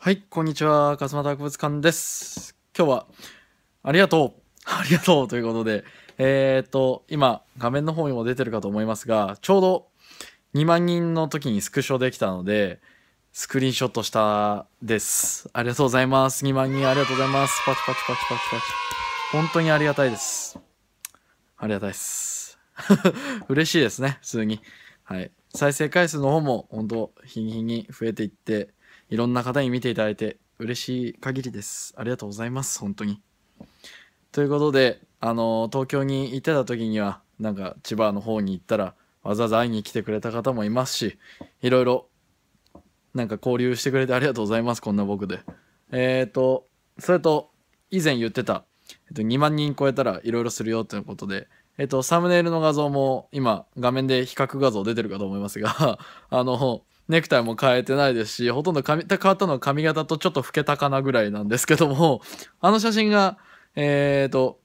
はい、こんにちは。ま間博物館です。今日は、ありがとう。ありがとうということで、えー、っと、今、画面の方にも出てるかと思いますが、ちょうど2万人の時にスクショできたので、スクリーンショットしたです。ありがとうございます。2万人ありがとうございます。パチパチパチパチパチ。本当にありがたいです。ありがたいです。嬉しいですね、普通に。はい。再生回数の方も本当、日に日に増えていって、いろんな方に見ていただいて嬉しい限りです。ありがとうございます、本当に。ということで、あの、東京に行ってた時には、なんか千葉の方に行ったら、わざわざ会いに来てくれた方もいますし、いろいろ、なんか交流してくれてありがとうございます、こんな僕で。えっ、ー、と、それと、以前言ってた、えっと、2万人超えたらいろいろするよということで、えっと、サムネイルの画像も今画面で比較画像出てるかと思いますが あの、ネクタイも変えてないですし、ほとんど髪、変わったのは髪型とちょっと老けたかなぐらいなんですけども、あの写真が、えっ、ー、と、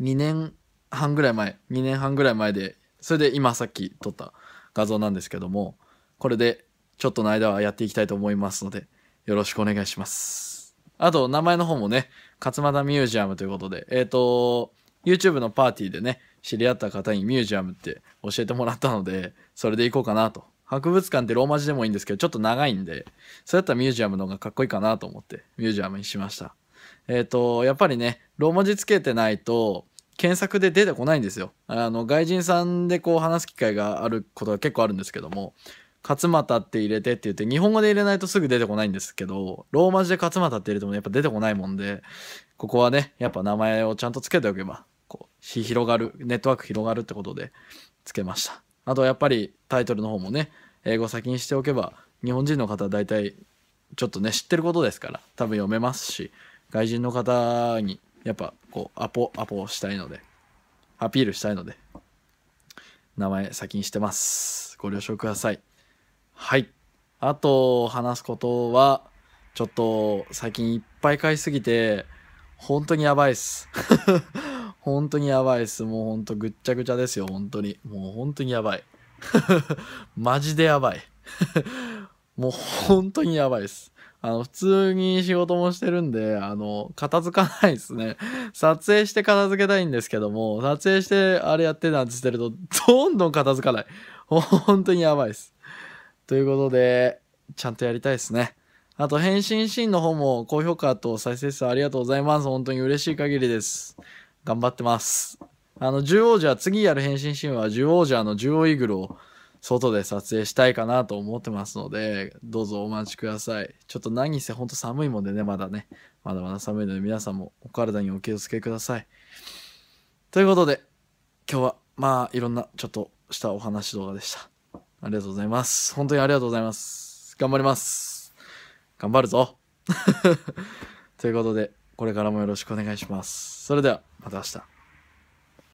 2年半ぐらい前、2年半ぐらい前で、それで今さっき撮った画像なんですけども、これでちょっとの間はやっていきたいと思いますので、よろしくお願いします。あと、名前の方もね、勝俣ミュージアムということで、えっ、ー、と、YouTube のパーティーでね、知り合った方にミュージアムって教えてもらったので、それで行こうかなと博物館ってローマ字でもいいんですけど、ちょっと長いんで、それだったらミュージアムの方がかっこいいかなと思って、ミュージアムにしました。えっ、ー、と、やっぱりね、ローマ字つけてないと、検索で出てこないんですよ。あの、外人さんでこう話す機会があることが結構あるんですけども、勝俣って入れてって言って、日本語で入れないとすぐ出てこないんですけど、ローマ字で勝俣って入れてもやっぱ出てこないもんで、ここはね、やっぱ名前をちゃんとつけておけば、こう、広がる、ネットワーク広がるってことで、つけました。あとやっぱりタイトルの方もね英語先にしておけば日本人の方は大体ちょっとね知ってることですから多分読めますし外人の方にやっぱこうアポアポしたいのでアピールしたいので名前先にしてますご了承くださいはいあと話すことはちょっと最近いっぱい買いすぎて本当にやばいっす本当にやばいです。もう本当ぐっちゃぐちゃですよ、本当に。もう本当にやばい。マジでやばい。もう本当にやばいです。あの、普通に仕事もしてるんで、あの、片付かないですね。撮影して片付けたいんですけども、撮影してあれやってなんてってると、どんどん片付かない。本当にやばいです。ということで、ちゃんとやりたいですね。あと、返信シーンの方も高評価と再生数ありがとうございます。本当に嬉しい限りです。頑張ってます。あの、獣王者、次やる変身シーンは獣王者の獣王イーグルを外で撮影したいかなと思ってますので、どうぞお待ちください。ちょっと何せほんと寒いもんでね、まだね。まだまだ寒いので皆さんもお体にお気をつけください。ということで、今日はまあいろんなちょっとしたお話動画でした。ありがとうございます。本当にありがとうございます。頑張ります。頑張るぞ。ということで、これからもよろしくお願いします。それでは。また明日。